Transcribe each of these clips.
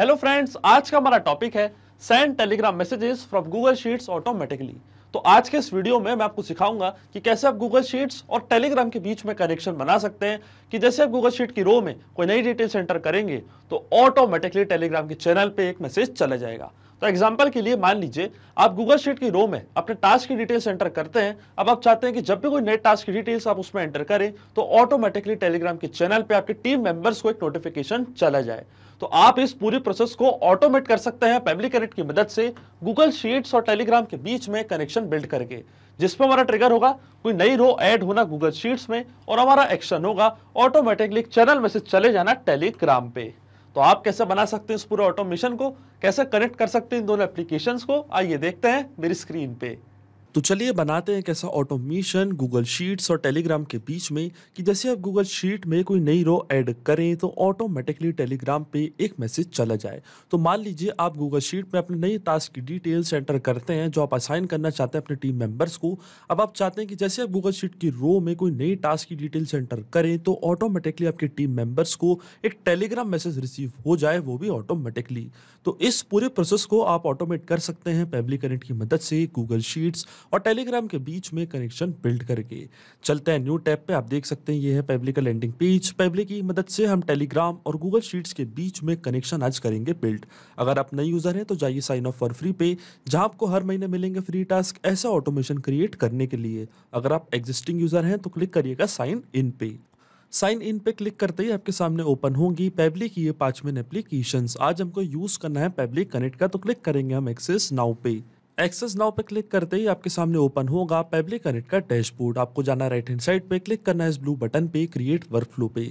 hello friends आज का हमारा टॉपिक है send Telegram messages from Google sheets automatically तो आज के इस वीडियो में मैं आपको सिखाऊंगा कि कैसे आप गूगल शीट्स और टेलीग्राम के बीच में कनेक्शन बना सकते हैं कि जैसे आप गूगल शीट की रो में कोई नई डिटेल्स एंटर करेंगे तो ऑटोमेटिकली टेलीग्राम के चैनल पे एक मैसेज चला जाएगा तो एग्जाम्पल के लिए मान लीजिए आप गूगल शीट की रो में अपने टास्क की डिटेल्स एंटर करते हैं अब आप चाहते हैं कि जब भी कोई नए टास्क की डिटेल्स आप उसमें एंटर करें तो ऑटोमेटिकली टेलीग्राम के चैनल पे आपके टीम मेंबर्स को एक नोटिफिकेशन चला जाए तो आप इस पूरी प्रोसेस को ऑटोमेट कर सकते हैं पब्लिक कनेक्ट की मदद से गूगल शीट्स और टेलीग्राम के बीच में कनेक्शन बिल्ड करके जिसमें हमारा ट्रिगर होगा कोई नई रो ऐड होना गूगल शीट्स में और हमारा एक्शन होगा ऑटोमेटिकली चैनल मैसेज चले जाना टेलीग्राम पे तो आप कैसे बना सकते हैं इस पूरे ऑटोमेशन को कैसे कनेक्ट कर सकते हैं इन दोनों एप्लीकेशन को आइए देखते हैं मेरी स्क्रीन पे तो चलिए बनाते हैं कैसा ऑटोमेशन गूगल शीट्स और टेलीग्राम के बीच में कि जैसे आप गूगल शीट में कोई नई रो ऐड करें तो ऑटोमेटिकली टेलीग्राम पे एक मैसेज चला जाए तो मान लीजिए आप गूगल शीट में अपने नई टास्क की डिटेल्स एंटर करते हैं जो आप असाइन करना चाहते हैं अपने टीम मेंबर्स को अब आप चाहते हैं कि जैसे आप गूगल शीट की रो में कोई नई टास्क की डिटेल्स एंटर करें तो ऑटोमेटिकली आपके टीम मेंबर्स को एक टेलीग्राम मैसेज रिसीव हो जाए वो भी ऑटोमेटिकली तो इस पूरे प्रोसेस को आप ऑटोमेट कर सकते हैं पेबली कनेक्ट की मदद से गूगल शीट्स और टेलीग्राम के बीच में कनेक्शन बिल्ड करके चलते हैं न्यू टैब पे आप देख सकते हैं ये है पेबले का लैंडिंग पेज पेबले की मदद से हम टेलीग्राम और गूगल शीट्स के बीच में कनेक्शन आज करेंगे बिल्ड अगर आप नए यूज़र हैं तो जाइए साइन ऑफ फॉर फ्री पे जहाँ आपको हर महीने मिलेंगे फ्री टास्क ऐसा ऑटोमेशन क्रिएट करने के लिए अगर आप एग्जिस्टिंग यूज़र हैं तो क्लिक करिएगा साइन इन पे साइन इन पे क्लिक करते ही आपके सामने ओपन होंगी पैबली की ये पांच मिनट एप्लीकेशंस आज हमको यूज़ करना है पैबली कनेक्ट का तो क्लिक करेंगे हम एक्सेस नाउ पे एक्सेस नाउ पे क्लिक करते ही आपके सामने ओपन होगा पेबले कनेक्ट का डैशबोर्ड आपको जाना राइट हैंड साइड पे क्लिक करना है इस ब्लू बटन पे क्रिएट वर्कफ्लो पे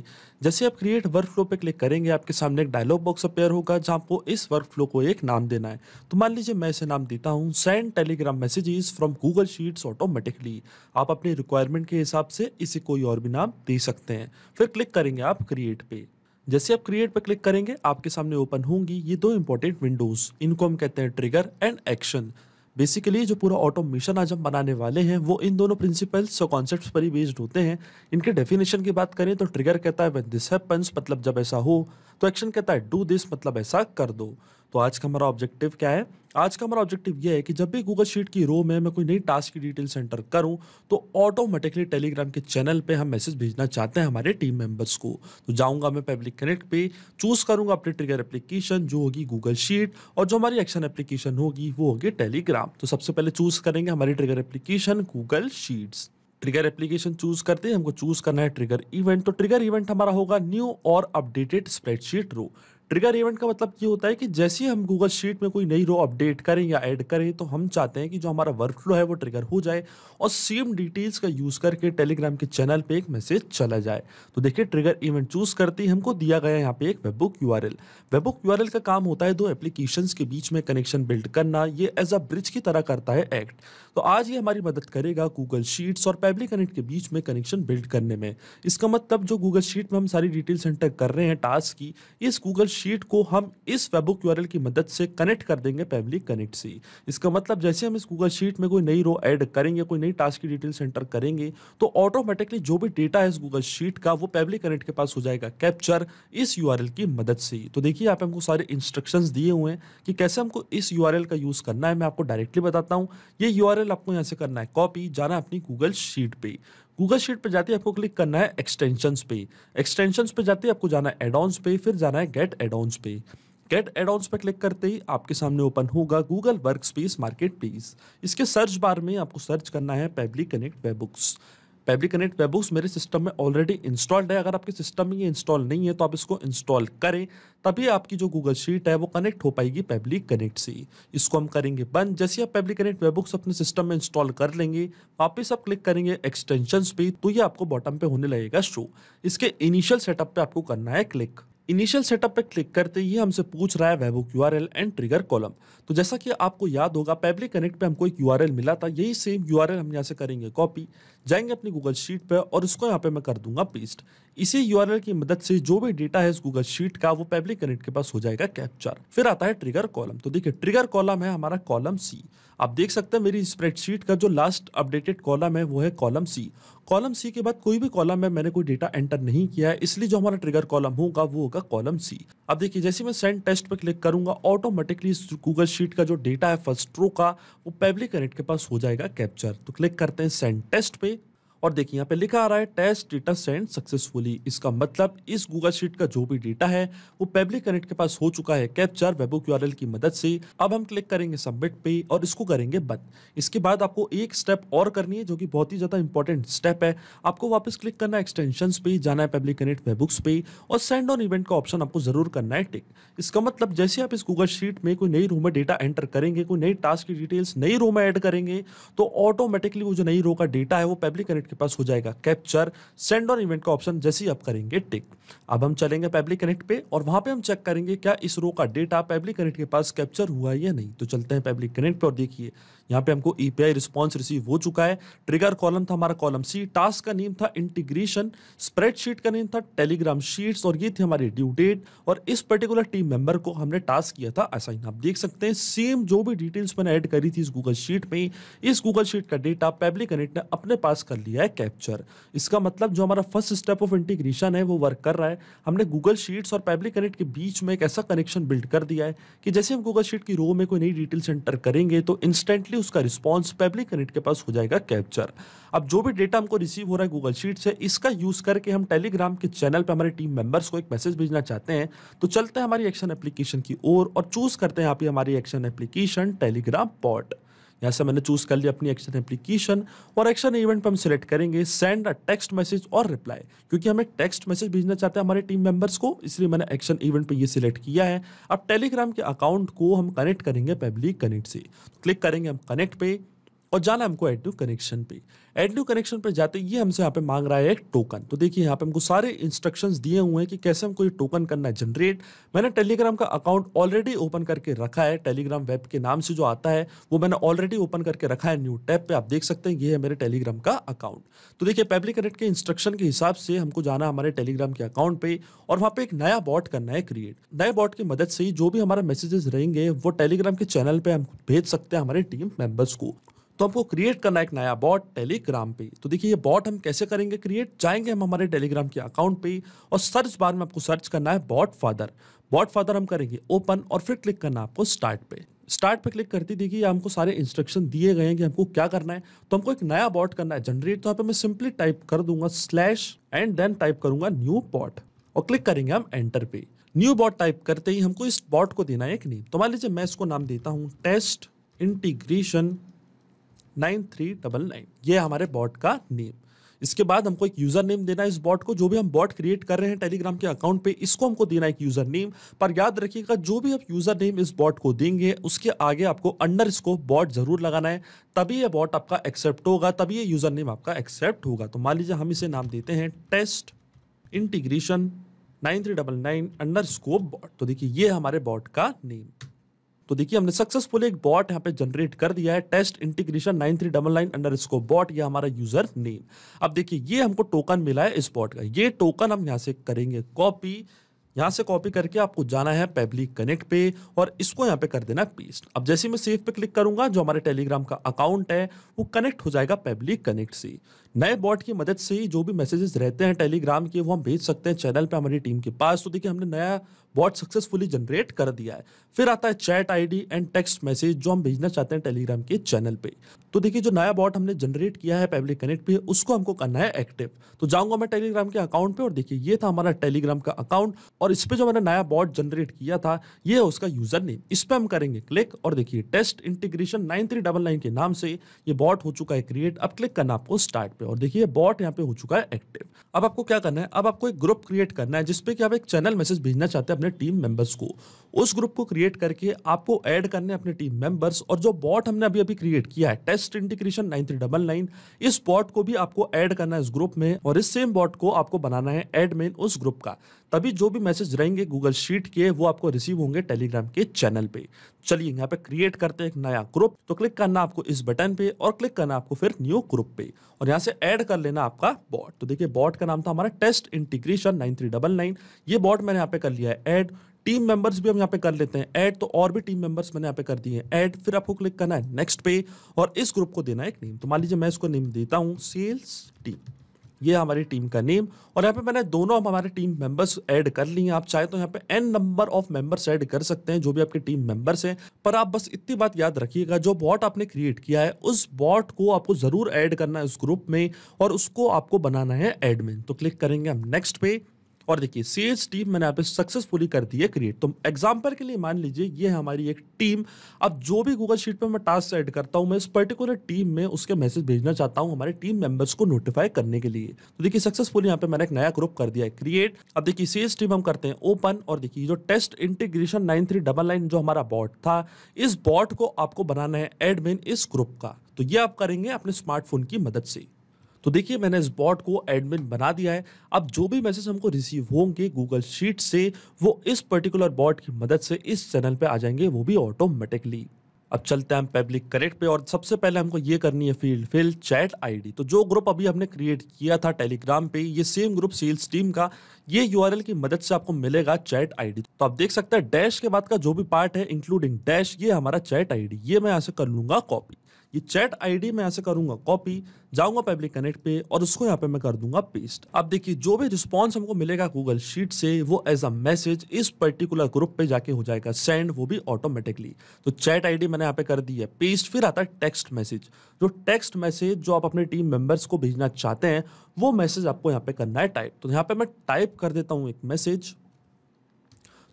जैसे आप क्रिएट वर्कफ्लो पे क्लिक करेंगे आपके सामने एक डायलॉग बॉक्स अपेयर होगा जहाँ आपको इस वर्कफ्लो को एक नाम देना है तो मान लीजिए मैं इसे नाम देता हूँ send Telegram messages from Google sheets automatically आप अपने रिक्वायरमेंट के हिसाब से इसे कोई और भी नाम दे सकते हैं फिर क्लिक करेंगे आप क्रिएट पे जैसे आप क्रिएट पर क्लिक करेंगे आपके सामने ओपन होंगी ये दो इंपॉर्टेंट विंडोज इनको हम कहते हैं ट्रिगर एंड एक्शन बेसिकली जो पूरा ऑटो मिशन आज हम बनाने वाले हैं वो इन दोनों प्रिंसिपल्स और कॉन्सेप्ट्स पर ही बेस्ड होते हैं इनके डेफिनेशन की बात करें तो ट्रिगर कहता है व्हेन दिस हैपेंस मतलब जब ऐसा हो तो एक्शन कहता है डू दिस मतलब ऐसा कर दो तो आज का हमारा ऑब्जेक्टिव क्या है आज का हमारा ऑब्जेक्टिव ये है कि जब भी गूगल शीट की रो में मैं कोई नई टास्क की डिटेल्स एंटर करूं तो ऑटोमेटिकली टेलीग्राम के चैनल पे हम मैसेज भेजना चाहते हैं हमारे टीम मेंबर्स को तो जाऊंगा मैं पब्लिक कनेक्ट पे चूज करूंगा अपनी ट्रिगर एप्लीकेशन जो होगी गूगल शीट और जो हमारी एक्शन एप्लीकेशन होगी वो होगी टेलीग्राम तो सबसे पहले चूज करेंगे हमारी trigger application Google sheets trigger application choose करते हैं हमको चूज करना है ट्रिगर इवेंट तो ट्रिगर इवेंट हमारा होगा न्यू और updated spreadsheet row trigger event का मतलब ये होता है कि जैसे ही हम गूगल शीट में कोई नई रो अपडेट करें या ऐड करें तो हम चाहते हैं कि जो हमारा वर्क फ्लो है वो ट्रिगर हो जाए और सेम डिटेल्स का यूज़ करके टेलीग्राम के चैनल पे एक मैसेज चला जाए तो देखिए ट्रिगर इवेंट चूज़ करते ही हमको दिया गया यहाँ पे एक webhook U R book U का काम होता है दो एप्लीकेशन के बीच में कनेक्शन बिल्ड करना ये एज अ ब्रिज की तरह करता है एक्ट तो आज ये हमारी मदद करेगा गूगल शीट्स और पब्लिक कनेक्ट के बीच में कनेक्शन बिल्ड करने में इसका मतलब जो गूगल शीट में हम सारी डिटेल्स एंटर कर रहे हैं टास्क की इस गूगल शीट को हम इस फेबुक यूआरएल की मदद से कनेक्ट कर देंगे पेबली कनेक्ट से इसका मतलब जैसे हम इस गूगल शीट में कोई नई रो ऐड करेंगे कोई नई टास्क की डिटेल्स एंटर करेंगे तो ऑटोमेटिकली जो भी डेटा है इस गूगल शीट का वो पेबली कनेक्ट के पास हो जाएगा कैप्चर इस यू की मदद से तो देखिए आप हमको सारे इंस्ट्रक्शन दिए हुए हैं कि कैसे हमको इस यू का यूज़ करना है मैं आपको डायरेक्टली बताता हूँ ये यू आपको यहाँ से करना है कॉपी जाना है अपनी गूगल शीट पर गूगल शीट पे जाते हैं आपको क्लिक करना है एक्सटेंशंस पे एक्सटेंशंस पे जाते हैं आपको जाना है एडॉन्स पे फिर जाना है गेट एडॉन्स पे गेट एडॉन्स पर क्लिक करते ही आपके सामने ओपन होगा Google workspace marketplace इसके सर्च बार में आपको सर्च करना है Pabbly Connect webhooks fabric connect webhooks मेरे सिस्टम में ऑलरेडी इंस्टॉल्ड है अगर आपके सिस्टम में ये इंस्टॉल नहीं है तो आप इसको इंस्टॉल करें तभी आपकी जो गूगल शीट है वो कनेक्ट हो पाएगी पेब्लिक कनेक्ट से इसको हम करेंगे बंद जैसे आप पेब्लिक कनेक्ट वेबुक्स अपने सिस्टम में इंस्टॉल कर लेंगे वापस आप क्लिक करेंगे एक्सटेंशन पे तो ये आपको बॉटम पे होने लगेगा शो इसके इनिशियल सेटअप पे आपको करना है क्लिक इनिशियल सेटअप पे क्लिक करते ही हमसे पूछ रहा है R L and trigger column तो जैसा कि आपको याद होगा पेबली कनेक्ट पे हमको एक यू मिला था यही सेम यू हम यहाँ से करेंगे कॉपी जाएंगे अपनी गूगल शीट पे और उसको यहाँ पे मैं कर दूंगा पेस्ट इसी यू आर एल की मदद से जो भी डेटा है इस गूगल शीट का वो पेबली कनेक्ट के पास हो जाएगा कैप्चर फिर आता है ट्रिगर कॉलम तो देखिए ट्रिगर कॉलम है हमारा कॉलम सी आप देख सकते हैं मेरी स्प्रेडशीट का जो लास्ट अपडेटेड कॉलम है वो है कॉलम सी कॉलम सी के बाद कोई भी कॉलम में मैंने कोई डेटा एंटर नहीं किया है इसलिए जो हमारा ट्रिगर कॉलम होगा वो होगा कॉलम सी अब देखिए जैसे मैं सेंड टेस्ट पर क्लिक करूंगा ऑटोमेटिकली गूगल शीट का जो डेटा है फर्स्ट रो का वो पेबली कनेक्ट के पास हो जाएगा कैप्चर तो क्लिक करते हैं सेंड टेस्ट पे और देखिए यहाँ पे लिखा आ रहा है टेस्ट डेटा सेंड सक्सेसफुली इसका मतलब इस गूगल शीट का जो भी डेटा है वो पब्लिक कनेक्ट के पास हो चुका है कैप्चर वेबो क्यू की मदद से अब हम क्लिक करेंगे सबमिट पे और इसको करेंगे बंद इसके बाद आपको एक स्टेप और करनी है जो कि बहुत ही ज़्यादा इंपॉर्टेंट स्टेप है आपको वापस क्लिक करना है एक्सटेंशन पे जाना है पब्लिक कनेक्ट वेबुक्स पे और सेंड ऑन इवेंट का ऑप्शन आपको जरूर करना है टिक इसका मतलब जैसे आप इस गूगल शीट में कोई नई रो में डेटा एंटर करेंगे कोई नई टास्क की डिटेल्स नई रो में एड करेंगे तो ऑटोमेटिकली वो जो नई रो का डेटा है वो पब्लिक कनेक्ट के पास हो जाएगा कैप्चर सेंड ऑन इवेंट का ऑप्शन जैसे ही आप करेंगे टिक अब हम चलेंगे पब्लिक कनेक्ट पे और वहां पे हम चेक करेंगे क्या इस रो का डेटा पब्लिक कनेक्ट के पास कैप्चर हुआ है या नहीं तो चलते हैं पब्लिक कनेक्ट पे और देखिए यहाँ पे हमको ईपीआई रिस्पॉन्स रिसीव हो चुका है ट्रिगर कॉलम था हमारा कॉलम सी टास्क का नेम था इंटीग्रेशन स्प्रेडशीट का नेम था टेलीग्राम शीट्स और ये थी हमारी ड्यू डेट और इस पर्टिकुलर टीम मेंबर को हमने टास्क किया था असाइन आप देख सकते हैं सेम जो भी डिटेल्स मैंने ऐड करी थी इस गूगल शीट में इस गूगल शीट का डेटा पेब्लिक ने अपने पास कर लिया है कैप्चर इसका मतलब जो हमारा फर्स्ट स्टेप ऑफ इंटीग्रेशन है वो वर्क कर रहा है हमने गूगल शीट्स और पेब्लिक कनेक्ट के बीच में एक ऐसा कनेक्शन बिल्ड कर दिया है कि जैसे हम गूगल शीट की रो में कोई नई डिटेल्स एंटर करेंगे तो इंस्टेंटली डायरेक्टली उसका रिस्पॉन्स पब्लिक यूनिट के पास हो जाएगा कैप्चर अब जो भी डेटा हमको रिसीव हो रहा है गूगल शीट से इसका यूज़ करके हम टेलीग्राम के चैनल पर हमारे टीम मेंबर्स को एक मैसेज भेजना चाहते हैं तो चलते हैं हमारी एक्शन एप्लीकेशन की ओर और, और चूज़ करते हैं आप ही हमारी एक्शन एप्लीकेशन टेलीग्राम पॉट यहाँ से मैंने चूज कर लिया अपनी एक्शन एप्लीकेशन और एक्शन इवेंट पर हम सिलेक्ट करेंगे सेंड अ टेक्स्ट मैसेज और रिप्लाई क्योंकि हमें टेक्स्ट मैसेज भेजना चाहते हैं हमारे टीम मेंबर्स को इसलिए मैंने एक्शन इवेंट पर ये सिलेक्ट किया है अब टेलीग्राम के अकाउंट को हम कनेक्ट करेंगे पब्लिक कनेक्ट से क्लिक करेंगे हम कनेक्ट पे और जाना हमको एड टू कनेक्शन पे एड टू कनेक्शन पे जाते ये हमसे यहाँ पे मांग रहा है एक टोकन तो देखिए यहाँ पे हमको सारे इंस्ट्रक्शंस दिए हुए हैं कि कैसे हमको ये टोकन करना है जनरेट मैंने टेलीग्राम का अकाउंट ऑलरेडी ओपन करके रखा है टेलीग्राम वेब के नाम से जो आता है वो मैंने ऑलरेडी ओपन करके रखा है न्यू टैब पर आप देख सकते हैं ये है मेरे टेलीग्राम का अकाउंट तो देखिए पब्लिक कनेक्ट के इंस्ट्रक्शन के हिसाब से हमको जाना हमारे टेलीग्राम के अकाउंट पे और वहाँ पे एक नया बॉट करना है क्रिएट नए बॉट की मदद से ही जो भी हमारे मैसेजेस रहेंगे वो टेलीग्राम के चैनल पर हम भेज सकते हैं हमारे टीम मेंबर्स को तो हमको क्रिएट करना है एक नया बॉट टेलीग्राम पे तो देखिए ये बॉट हम कैसे करेंगे क्रिएट जाएंगे हम हमारे टेलीग्राम के अकाउंट पे और सर्च बार में आपको सर्च करना है बॉट फादर बॉट फादर हम करेंगे ओपन और फिर क्लिक करना आपको स्टार्ट पे स्टार्ट पे क्लिक करती देखिए हमको सारे इंस्ट्रक्शन दिए गए हैं कि हमको क्या करना है तो हमको एक नया बॉट करना है जनरेट तो यहाँ पे मैं सिंपली टाइप कर दूंगा स्लैश एंड देन टाइप करूंगा न्यू बॉट और क्लिक करेंगे हम एंटर पे न्यू बॉट टाइप करते ही हमको इस बॉट को देना है एक नेम तो मान लीजिए मैं इसको नाम देता हूँ test integration nine three double nine ये हमारे बॉट का नेम इसके बाद हमको एक यूजर नेम देना है इस बॉट को जो भी हम बॉट क्रिएट कर रहे हैं टेलीग्राम के अकाउंट पे इसको हमको देना है एक यूजर नेम पर याद रखिएगा जो भी आप यूजर नेम इस बॉट को देंगे उसके आगे आपको अंडर इसको बॉट जरूर लगाना है तभी ये बॉट आपका एक्सेप्ट होगा तभी ये यूजर नेम आपका एक्सेप्ट होगा तो मान लीजिए हम इसे नाम देते हैं test integration nine three double nine underscore bot तो देखिए ये हमारे बॉट का नेम तो देखिए हमने सक्सेसफुल एक बॉट यहाँ पे जनरेट कर दिया है test integration nine three double nine under इसको बॉट ये हमारा यूजर नेम अब देखिए ये हमको टोकन मिला है इस बॉट का ये टोकन हम यहाँ से करेंगे कॉपी यहाँ से कॉपी करके आपको जाना है पब्लिक कनेक्ट पे और इसको यहाँ पे कर देना पेस्ट अब जैसे मैं सेफ पे क्लिक करूंगा जो हमारे टेलीग्राम का अकाउंट है वो कनेक्ट हो जाएगा पब्लिक कनेक्ट से नए बॉट की मदद से ही जो भी मैसेजेस रहते हैं टेलीग्राम के वो हम भेज सकते हैं चैनल पे हमारी टीम के पास तो देखिए हमने नया बॉट सक्सेसफुली जनरेट कर दिया है फिर आता है chat ID and text message जो हम भेजना चाहते हैं टेलीग्राम के चैनल पे तो देखिए जो नया बॉट हमने जनरेट किया है पब्लिक कनेक्ट पे उसको हमको करना है एक्टिव तो जाऊंगा मैं टेलीग्राम के अकाउंट पे और देखिए ये था हमारा टेलीग्राम का अकाउंट और इस पर जो मैंने नया बॉट जनरेट किया था ये है उसका यूजर नेम इस पर हम करेंगे क्लिक और देखिए टेस्ट इंटीग्रेशन नाइन के नाम से ये बॉट हो चुका है क्रिएट अब क्लिक करना आपको स्टार्ट पे और देखिए बॉट यहाँ पे हो चुका है एक्टिव अब आपको क्या करना है अब आपको एक ग्रुप क्रिएट करना है जिसपे कि आप एक चैनल मैसेज भेजना चाहते हैं अपने टीम मेंबर्स को उस ग्रुप को क्रिएट करके आपको ऐड करने अपने टीम मेंबर्स और जो बॉट हमने अभी अभी क्रिएट किया है टेस्ट इंटीग्रेशन नाइन इस बॉट को भी आपको ऐड करना है इस ग्रुप में और इस सेम बॉट को आपको बनाना है एडमिन उस ग्रुप का तभी जो भी मैसेज रहेंगे गूगल शीट के वो आपको रिसीव होंगे टेलीग्राम के चैनल पे चलिए यहाँ पे क्रिएट करते हैं एक नया ग्रुप तो क्लिक करना आपको इस बटन पे और क्लिक करना आपको फिर न्यू ग्रुप पे और यहाँ से ऐड कर लेना आपका बॉट तो देखिए बॉट का नाम था हमारा test integration nine three double nine ये बॉट मैंने यहाँ पे कर लिया है एड टीम मेंबर्स भी हम यहाँ पे कर लेते हैं ऐड तो और भी टीम मेंबर्स मैंने यहाँ पे कर दिए हैं ऐड फिर आपको क्लिक करना है नेक्स्ट पे और इस ग्रुप को देना है एक नेम तो मान लीजिए मैं इसको नेम देता हूँ सेल्स टीम ये हमारी टीम का नेम और यहाँ पे मैंने दोनों हमारे टीम मेंबर्स ऐड कर लिए आप चाहे तो यहाँ पे n number of members add कर सकते हैं जो भी आपके टीम मेंबर्स हैं पर आप बस इतनी बात याद रखिएगा जो बॉट आपने क्रिएट किया है उस बॉट को आपको ज़रूर ऐड करना है उस ग्रुप में और उसको आपको बनाना है एडमिन तो क्लिक करेंगे हम नेक्स्ट पे और देखिए सी टीम मैंने यहाँ पे सक्सेसफुली कर दी है क्रिएट तो एग्जाम्पल के लिए मान लीजिए ये हमारी एक टीम अब जो भी गूगल शीट पर मैं टास्क एड करता हूँ मैं इस पर्टिकुलर टीम में उसके मैसेज भेजना चाहता हूँ हमारे टीम मेंबर्स को नोटिफाई करने के लिए तो देखिए सक्सेसफुली यहाँ पे मैंने एक नया ग्रुप कर दिया है क्रिएट अब देखिए सी टीम हम करते हैं ओपन और देखिए जो test integration nine three double nine जो हमारा बॉट था इस बॉट को आपको बनाना है एडमिन इस ग्रुप का तो ये आप करेंगे अपने स्मार्टफोन की मदद से तो देखिए मैंने इस बॉट को एडमिन बना दिया है अब जो भी मैसेज हमको रिसीव होंगे गूगल शीट से वो इस पर्टिकुलर बॉट की मदद से इस चैनल पे आ जाएंगे वो भी ऑटोमेटिकली अब चलते हैं हम पब्लिक करेक्ट पे और सबसे पहले हमको ये करनी है फील्ड फिल चैट आईडी तो जो ग्रुप अभी हमने क्रिएट किया था टेलीग्राम पे ये सेम ग्रुप सेल्स टीम का ये यूआरएल की मदद से आपको मिलेगा चैट आईडी तो आप देख सकते हैं डैश के बाद का जो भी पार्ट है इंक्लूडिंग डैश ये हमारा चैट आईडी ये मैं यहाँ से कर लूंगा कॉपी ये चैट आईडी मैं ऐसे करूंगा कॉपी जाऊंगा पब्लिक कनेक्ट पे और उसको यहाँ पे मैं कर दूंगा पेस्ट अब देखिए जो भी रिस्पॉन्स हमको मिलेगा गूगल शीट से वो एज अ मैसेज इस पर्टिकुलर ग्रुप पे जाके हो जाएगा सेंड वो भी ऑटोमेटिकली तो चैट आईडी मैंने यहाँ पे कर दी है पेस्ट फिर आता है टेक्स्ट मैसेज जो टेक्स्ट मैसेज जो आप अपने टीम मेंबर्स को भेजना चाहते हैं वो मैसेज आपको यहाँ पे करना है टाइप तो यहाँ पे मैं टाइप कर देता हूँ एक मैसेज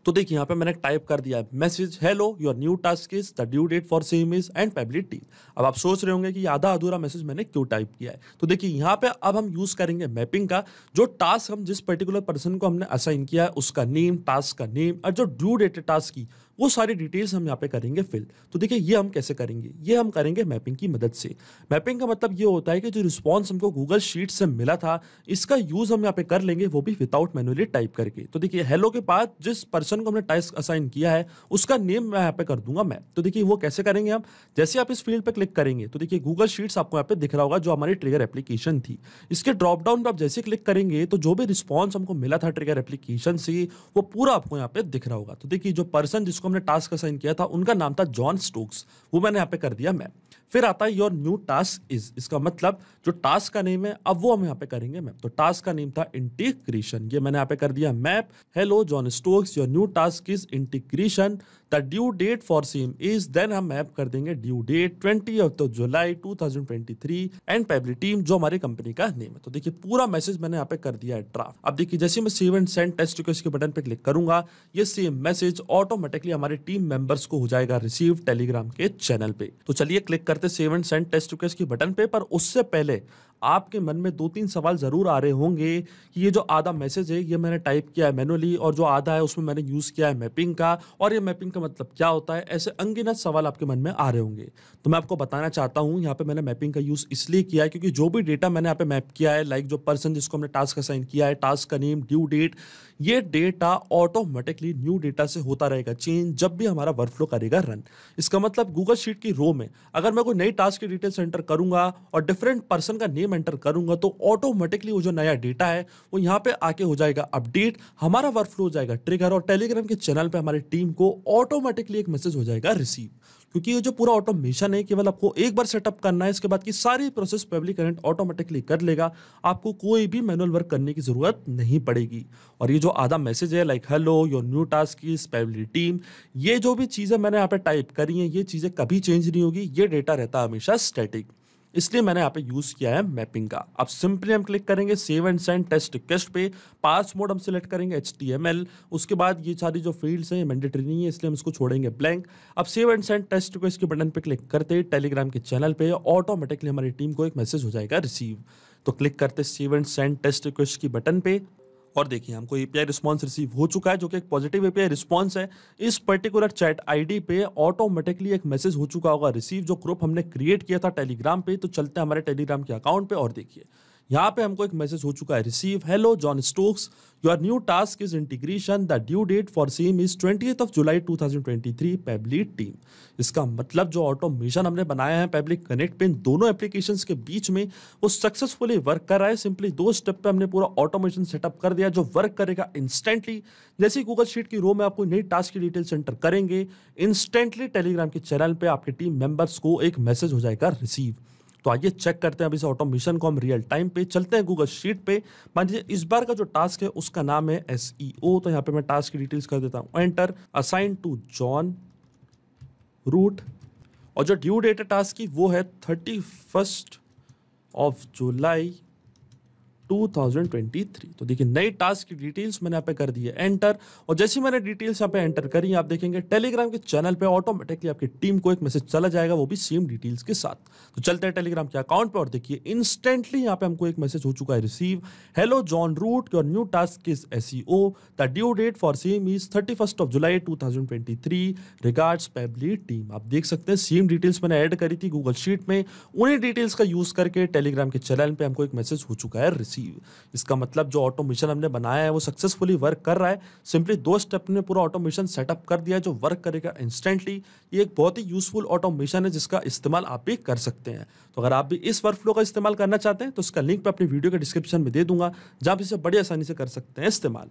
तो देखिए यहाँ पे मैंने टाइप कर दिया है message hello your new task is the due date for same is and Pabbly अब आप सोच रहे होंगे कि आधा अधूरा मैसेज मैंने क्यों टाइप किया है तो देखिए यहाँ पे अब हम यूज करेंगे मैपिंग का जो टास्क हम जिस पर्टिकुलर पर्सन को हमने असाइन किया है उसका नेम टास्क का नेम और जो ड्यू डेट टास्क की वो सारी डिटेल्स हम यहाँ पे करेंगे फिल तो देखिए ये हम कैसे करेंगे ये हम करेंगे मैपिंग की मदद से मैपिंग का मतलब ये होता है कि जो रिस्पॉन्स हमको गूगल शीट से मिला था इसका यूज़ हम यहाँ पे कर लेंगे वो भी विदाउट मैनुअली टाइप करके तो देखिए हेलो के बाद जिस पर्सन को हमने टास्क असाइन किया है उसका नेम मैं यहाँ पे कर दूंगा मैं तो देखिए वो कैसे करेंगे हम जैसे आप इस फील्ड पर क्लिक करेंगे तो देखिए गूगल शीट्स आपको यहाँ पे दिख रहा होगा जो हमारी ट्रिगर एप्लीकेशन थी इसके ड्रॉप डाउन पर आप जैसे क्लिक करेंगे तो जो भी रिस्पॉन्स हमको मिला था ट्रिगर एप्लीकेशन से वो पूरा आपको यहाँ पे दिख रहा होगा तो देखिए जो पर्सन जिसको जिसको हमने टास्क असाइन किया था उनका नाम था जॉन स्टोक्स वो मैंने यहाँ पे कर दिया मैं फिर आता है योर न्यू टास्क इज इसका मतलब जो टास्क का नेम है अब वो हम यहाँ पे करेंगे मैप तो टास्क का नेम था इंटीग्रेशन ये मैंने यहाँ पे कर दिया map hello John Stokes your new task is integration the due date for same is then हम मैप कर देंगे ड्यू डेट ट्वेंटी तो July two and Pabbly team जो हमारी कंपनी का नेम है तो देखिए पूरा मैसेज मैंने यहाँ पे कर दिया है ड्राफ्ट अब देखिए जैसे मैं save and send test request के बटन पे क्लिक करूंगा ये सेम मैसेज ऑटोमेटिकली हमारे टीम मेंबर्स को हो जाएगा रिसीव टेलीग्राम के चैनल पे तो चलिए क्लिक करते थे सेवन सेंट टेस्ट रिक्वेस्ट की बटन पे पर उससे पहले आपके मन में दो तीन सवाल ज़रूर आ रहे होंगे कि ये जो आधा मैसेज है ये मैंने टाइप किया है मैनुअली और जो आधा है उसमें मैंने यूज़ किया है मैपिंग का और ये मैपिंग का मतलब क्या होता है ऐसे अंगिनत सवाल आपके मन में आ रहे होंगे तो मैं आपको बताना चाहता हूँ यहाँ पर मैंने मैपिंग का यूज़ इसलिए किया है क्योंकि जो भी डेटा मैंने यहाँ पे मैप किया है लाइक जो पर्सन जिसको हमने टास्क असाइन किया है टास्क का नेम ड्यू डेट ये डेटा ऑटोमेटिकली न्यू डेटा से होता रहेगा चेंज जब भी हमारा वर्कफ्लो करेगा रन इसका मतलब गूगल शीट की रो में अगर मैं कोई नई टास्क की डिटेल्स एंटर करूंगा और डिफरेंट पर्सन का नेम में एंटर करूंगा तो ऑटोमेटिकली वो जो नया डेटा है वो यहाँ पे आके हो जाएगा अपडेट हमारा वर्क फ्लो हो जाएगा ट्रिगर और टेलीग्राम के चैनल पे हमारी टीम को ऑटोमेटिकली एक मैसेज हो जाएगा रिसीव क्योंकि ये जो पूरा ऑटोमेशन है केवल आपको एक बार सेटअप करना है इसके बाद की सारी प्रोसेस पब्लिक करेंट ऑटोमेटिकली कर लेगा आपको कोई भी मैनुअल वर्क करने की ज़रूरत नहीं पड़ेगी और ये जो आधा मैसेज है like hello your new task is Pabbly team ये जो भी चीज़ें मैंने यहाँ पे टाइप करी हैं ये चीज़ें कभी चेंज नहीं होगी ये डेटा रहता है हमेशा स्टैटिक इसलिए मैंने यहाँ पे यूज़ किया है मैपिंग का अब सिंपली हम क्लिक करेंगे save and send test request पे पास मोड हम सिलेक्ट करेंगे एच उसके बाद ये सारी जो फील्ड्स हैं मैंडेटरी नहीं है इसलिए हम इसको छोड़ेंगे ब्लैंक अब save and send test request के बटन पर क्लिक करते ही टेलीग्राम के चैनल पर ऑटोमेटिकली हमारी टीम को एक मैसेज हो जाएगा रिसीव तो क्लिक करते save and send test request की बटन पे और देखिए हमको ए रिस्पॉन्स रिसीव हो चुका है जो कि एक पॉजिटिव ए पी है इस पर्टिकुलर चैट आईडी पे ऑटोमेटिकली एक मैसेज हो चुका होगा रिसीव जो ग्रुप हमने क्रिएट किया था टेलीग्राम पे तो चलते हैं हमारे टेलीग्राम के अकाउंट पे और देखिए यहाँ पे हमको एक मैसेज हो चुका है receive hello John Stokes your new task is integration the due date for same is twenty of July two thousand three Pabbly team इसका मतलब जो ऑटोमेशन हमने बनाया है पेब्लिक कनेक्ट पे इन दोनों एप्लीकेशन के बीच में वो सक्सेसफुली वर्क कर रहा है सिंपली दो स्टेप पे हमने पूरा ऑटोमेशन सेटअप कर दिया जो वर्क करेगा इंस्टेंटली जैसे गूगल शीट की रो में आपको नई टास्क की डिटेल्स एंटर करेंगे इंस्टेंटली टेलीग्राम के चैनल पर आपके टीम मेंबर्स को एक मैसेज हो जाएगा रिसीव तो आइए चेक करते हैं अभी इस ऑटोमेशन को हम रियल टाइम पे चलते हैं गूगल शीट पे मान लीजिए इस बार का जो टास्क है उसका नाम है एस e तो यहाँ पे मैं टास्क की डिटेल्स कर देता हूँ enter assign to John Root और जो ड्यू डेट है टास्क की वो है थर्टी फर्स्ट ऑफ जुलाई 2023 तो देखिए नई टास्क की डिटेल्स मैंने यहाँ पे कर दी है एंटर और जैसे मैंने डिटेल्स यहाँ पे एंटर करी आप देखेंगे टेलीग्राम के चैनल पे ऑटोमेटिकली आपकी टीम को एक मैसेज चला जाएगा वो भी सेम डिटेल्स के साथ तो चलते हैं टेलीग्राम के अकाउंट पे और देखिए इंस्टेंटली यहाँ पे हमको एक मैसेज हो चुका है receive hello John Root your new task is S the due date for same is thirty of July two regards Pabbly team आप देख सकते हैं सेम डिटेल्स मैंने ऐड करी थी गूगल शीट में उन्हीं डिटेल्स का यूज करके टेलीग्राम के चैनल पर हमको एक मैसेज हो चुका है रिसीव सी इसका मतलब जो ऑटोमेशन हमने बनाया है वो सक्सेसफुली वर्क कर रहा है सिंपली दो स्टेप ने पूरा ऑटोमेशन सेटअप कर दिया जो वर्क करेगा इंस्टेंटली ये एक बहुत ही यूजफुल ऑटोमेशन है जिसका इस्तेमाल आप भी कर सकते हैं तो अगर आप भी इस वर्क फ्लो का इस्तेमाल करना चाहते हैं तो उसका लिंक मैं अपनी वीडियो के डिस्क्रिप्शन में दे दूंगा जहाँ आप इसे बड़ी आसानी से कर सकते हैं इस्तेमाल